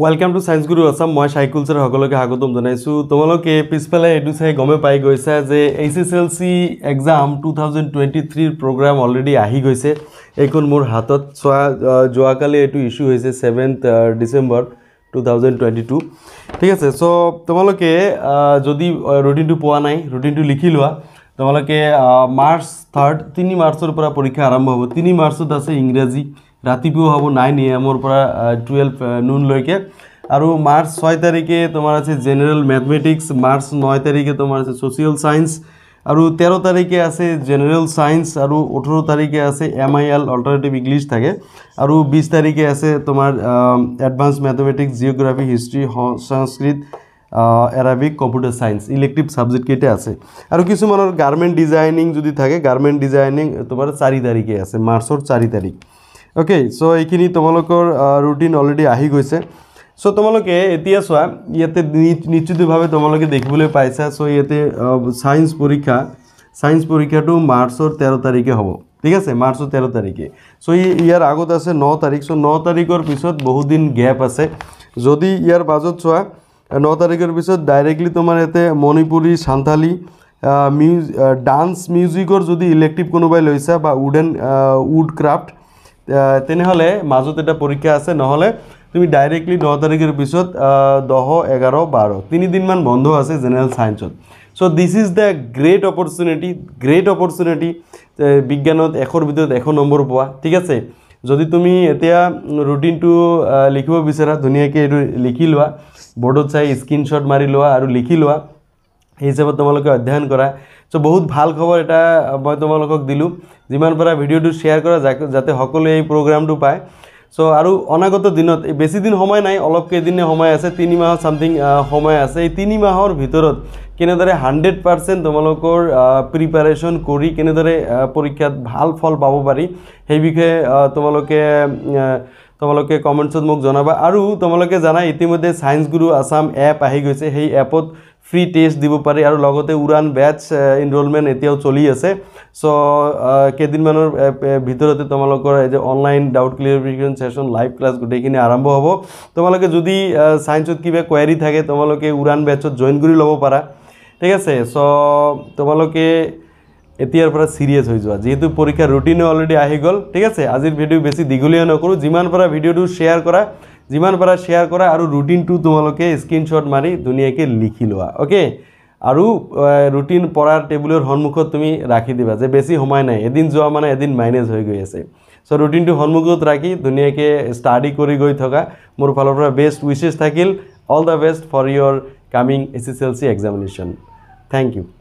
welcome to science গুরু আসাম মানে সাইকুল sir সকলকে স্বাগত জানাইছো তোমালে পিছফালে এই চাই গমে পাই গেছে যে H S L C exam two thousand twenty থ্রির প্রোগ্রাম অলরেডি আহি গেছে এইখন মোর হাতত চা যাকালি এই ইস্যু হয়েছে seventh December two thousand twenty two ঠিক আছে সো তোমালে যদি রুটিনটা পোৱা নাই ৰুটিনটো লিখি লওয়া তোমালে মাৰ্চ থাৰ্ড তিন মাৰ্চৰ পৰীক্ষা আৰম্ভ হব তিন মাৰ্চত আছে ইংৰাজী ৰাতিপুৱাও হ'ব নাইন এ এমৰ পৰা টুৱেল্ভ নুনলৈকে আৰু মাৰ্চ ছয় তাৰিখে তোমাৰ আছে জেনেৰেল মেথমেটিক্স মাৰ্চ ন তাৰিখে তোমাৰ আছে ছ'চিয়েল ছায়েন্স আৰু তেৰ তাৰিখে আছে জেনেৰেল ছায়েন্স আৰু ওঠৰ তাৰিখে আছে M I L alternative English থাকে আৰু বিছ তাৰিখে আছে তোমাৰ advance mathematics geography history Sanskrit Arabic computer science elective চাবজেক্টকেইটা আছে আৰু কিছুমানৰ গাৰ্মেণ্ট ডিজাইনিং যদি থাকে গাৰ্মেণ্ট ডিজাইনিং তোমাৰ চাৰি তাৰিখে আছে মাৰ্চৰ চাৰি তাৰিখ অ'কে চ' এইখিনি তোমালোকৰ ৰুটিন অলৰেডি আহি গৈছে চ' তোমালোকে এতিয়া চোৱা ইয়াতে নিশ্চিতভাৱে তোমালোকে দেখিবলৈ পাইছা চ' ইয়াতে চায়েন্স পৰীক্ষা চায়েন্স পৰীক্ষাটো মাৰ্চৰ তেৰ তাৰিখে হ'ব ঠিক আছে মাৰ্চৰ তেৰ তাৰিখে চ' ইয়াৰ আগত আছে ন তাৰিখ চ' ন তাৰিখৰ পিছত বহুত দিন গেপ আছে যদি ইয়াৰ মাজত চোৱা ন তাৰিখৰ পিছত ডাইৰেক্টলি তোমাৰ ইয়াতে মণিপুৰী চান্তালী মিউজ ডান্স মিউজিকৰ যদি ইলেক্টিভ কোনোবাই লৈছা বা উডেন উড ক্ৰাফ্ট তেনেহ'লে মাজত এটা পৰীক্ষা আছে নহ'লে তুমি ডাইৰেক্টলি দহ তাৰিখৰ পিছত দহ এঘাৰ বাৰ তিনিদিনমান বন্ধ আছে জেনেৰেল ছায়েঞ্চত so' this is the great opportunity great opportunity বিজ্ঞানত এশৰ ভিতৰত এশ নম্বৰ পোৱা ঠিক আছে যদি তুমি এতিয়া ৰুটিনটো লিখিব বিচাৰা ধুনীয়াকৈ এইটো লিখি লোৱা বৰ্ডত চাই স্ক্ৰীনশ্বট মাৰি লোৱা আৰু লিখি লোৱা হিচাপত তোমালোকে অধ্যয়ন কৰা চ' বহুত ভাল খবৰ এটা মই তোমালোকক দিলোঁ যিমান পাৰা ভিডিঅ'টো শ্বেয়াৰ কৰা যাতে সকলোৱে এই প্ৰ'গ্ৰামটো পায় চ' আৰু অনাগত দিনত বেশি দিন সময় নাই অলপ কেদিনে সময় আছে তিনি মাহত সামথিং সময় আছে এই তিনি মাহৰ ভিতৰত কেনেদৰে হাণ্ড্ৰেড পাৰ্চেণ্ট তোমালোকৰ প্ৰিপাৰেশন কৰি কেনেদৰে পৰীক্ষাত ভাল ফল পাব পাৰি সেই বিষয়ে তোমালোকে তোমালোকে কমেণ্টছত মোক জনাবা আৰু তোমালোকে জানা ইতিমধ্যে সায়েন্স গুৰু আছাম এপ আহি গৈছে সেই এপত ফ্ৰি টেস্ট দিব পাৰি আৰু লগতে উড়ান বেটছ এনৰোলমেণ্ট এতিয়াও চলি আছে চ' কেইদিনমানৰ ভিতৰতে তোমালোকৰ এই যে online doubt clarification session live class গোটেইখিনি আৰম্ভ হ'ব তোমালোকে যদি ছায়েন্সত কিবা কুৱাইৰি থাকে তোমালোকে উড়ান বেটছত জইন কৰি ল'ব পাৰা ঠিক আছে চ' তোমালোকে এতিয়াৰ পৰা ছিৰিয়াছ হৈ যোৱা যিহেতু পৰীক্ষাৰ ৰুটিনো অলৰেডি আহি গ'ল ঠিক আছে আজিৰ ভিডিঅ' বেছি দীঘলীয়া নকৰোঁ যিমান পৰা ভিডিঅ'টো শ্বেয়াৰ কৰা যিমান পাৰা শ্বেয়াৰ কৰা আৰু ৰুটিনটো তোমালোকে স্ক্ৰীণশ্বট মাৰি ধুনীয়াকৈ লিখি লোৱা অ'কে আৰু ৰুটিন পৰাৰ টেবুলৰ সন্মুখত তুমি ৰাখি দিবা যে বেছি সময় নাই এদিন যোৱা মানে এদিন মাইনেজ হৈ গৈ আছে চ' ৰুটিনটো সন্মুখত ৰাখি ধুনীয়াকৈ ষ্টাডি কৰি গৈ থকা মোৰ ফালৰ পৰা বেষ্ট উইচেছ থাকিল all the best for your coming S S L C examination thank U